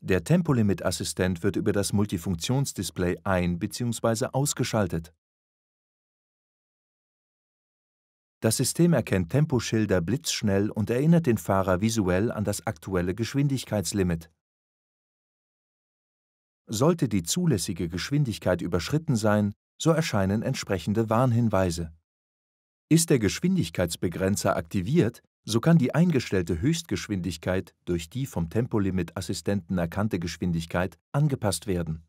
Der Tempolimit-Assistent wird über das Multifunktionsdisplay ein- bzw. ausgeschaltet. Das System erkennt Temposchilder blitzschnell und erinnert den Fahrer visuell an das aktuelle Geschwindigkeitslimit. Sollte die zulässige Geschwindigkeit überschritten sein, so erscheinen entsprechende Warnhinweise. Ist der Geschwindigkeitsbegrenzer aktiviert, so kann die eingestellte Höchstgeschwindigkeit durch die vom Tempolimit-Assistenten erkannte Geschwindigkeit angepasst werden